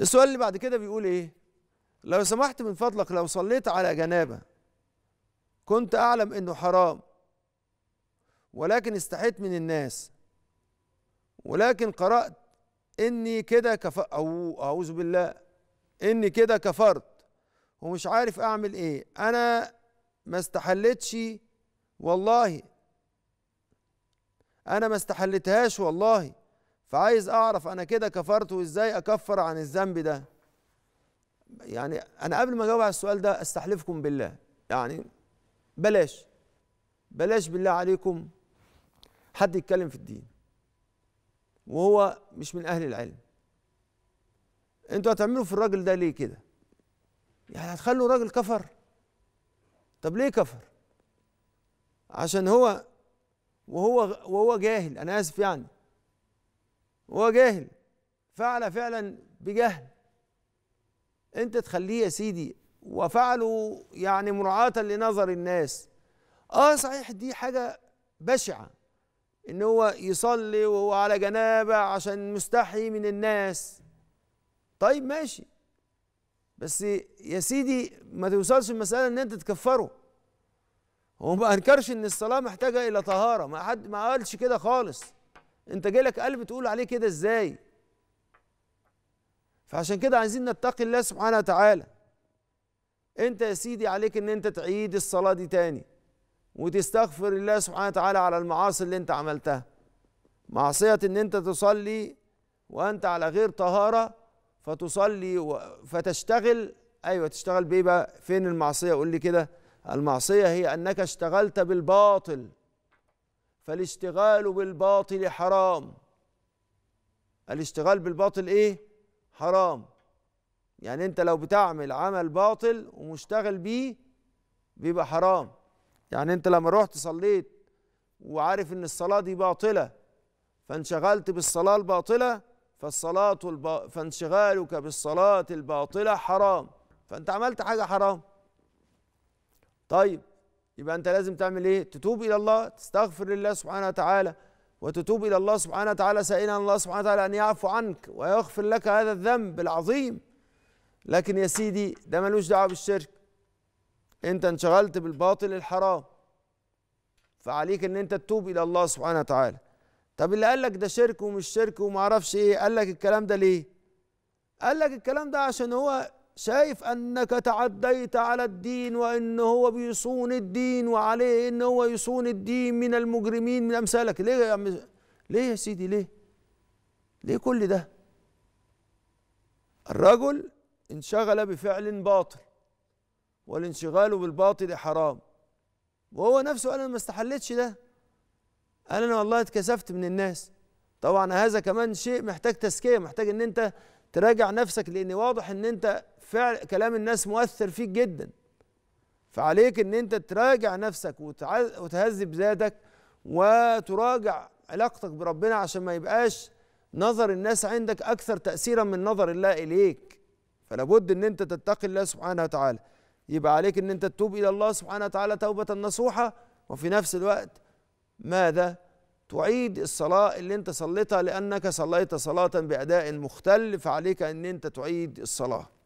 السؤال اللي بعد كده بيقول ايه لو سمحت من فضلك لو صليت على جنابه كنت اعلم انه حرام ولكن استحيت من الناس ولكن قرات اني كده كف او اعوذ بالله اني كده كفرت ومش عارف اعمل ايه انا ما استحلتش والله انا ما استحلتهاش والله فعايز اعرف انا كده كفرت وازاي اكفر عن الذنب ده يعني انا قبل ما اجاوب على السؤال ده استحلفكم بالله يعني بلاش بلاش بالله عليكم حد يتكلم في الدين وهو مش من اهل العلم انتوا هتعملوا في الراجل ده ليه كده يعني هتخلوا راجل كفر طب ليه كفر عشان هو وهو وهو جاهل انا اسف يعني جاهل فعل فعلا بجهل انت تخليه يا سيدي وفعله يعني مراعاة لنظر الناس اه صحيح دي حاجة بشعة ان هو يصلي وهو على جنابة عشان مستحي من الناس طيب ماشي بس يا سيدي ما توصلش المسألة ان انت تكفره هو ما انكرش ان الصلاة محتاجة الى طهارة ما حد ما قالش كده خالص انت جاي لك قلب تقول عليه كده ازاي فعشان كده عايزين نتقي الله سبحانه وتعالى انت يا سيدي عليك ان انت تعيد الصلاة دي تاني وتستغفر الله سبحانه وتعالى على المعاصي اللي انت عملتها معصية ان انت تصلي وانت على غير طهارة فتصلي فتشتغل ايوه تشتغل بايه بقى فين المعصية قول لي كده المعصية هي انك اشتغلت بالباطل فالاشتغال بالباطل حرام الاشتغال بالباطل ايه حرام يعني انت لو بتعمل عمل باطل ومشتغل بيه بيبقى حرام يعني انت لما رحت صليت وعارف ان الصلاه دي باطله فانشغلت بالصلاه الباطله فالصلاه الب... فانشغالك بالصلاه الباطله حرام فانت عملت حاجه حرام طيب يبقى انت لازم تعمل ايه تتوب الى الله تستغفر لله سبحانه وتعالى وتتوب الى الله سبحانه وتعالى سائلا الله سبحانه وتعالى ان يعفو عنك ويغفر لك هذا الذنب العظيم لكن يا سيدي ده ملوش دعوه بالشرك انت انشغلت بالباطل الحرام فعليك ان انت تتوب الى الله سبحانه وتعالى طب اللي قال لك ده شرك ومش شرك وما اعرفش ايه قال لك الكلام ده ليه قال لك الكلام ده عشان هو شايف انك تعديت على الدين وان هو بيصون الدين وعليه ان هو يصون الدين من المجرمين من امثالك ليه يا عم ليه يا سيدي ليه ليه كل ده الرجل انشغل بفعل باطل والانشغال بالباطل حرام وهو نفسه انا ما استحلتش ده قال انا والله اتكسفت من الناس طبعا هذا كمان شيء محتاج تزكيه محتاج ان انت تراجع نفسك لان واضح ان انت فعل كلام الناس مؤثر فيك جدا فعليك ان انت تراجع نفسك وتهذب ذاتك وتراجع علاقتك بربنا عشان ما يبقاش نظر الناس عندك اكثر تاثيرا من نظر الله اليك فلا بد ان انت تتقي الله سبحانه وتعالى يبقى عليك ان انت تتوب الى الله سبحانه وتعالى توبه نصوحه وفي نفس الوقت ماذا تعيد الصلاة اللي انت صليتها لأنك صليت صلاة بأداء مختل فعليك أن انت تعيد الصلاة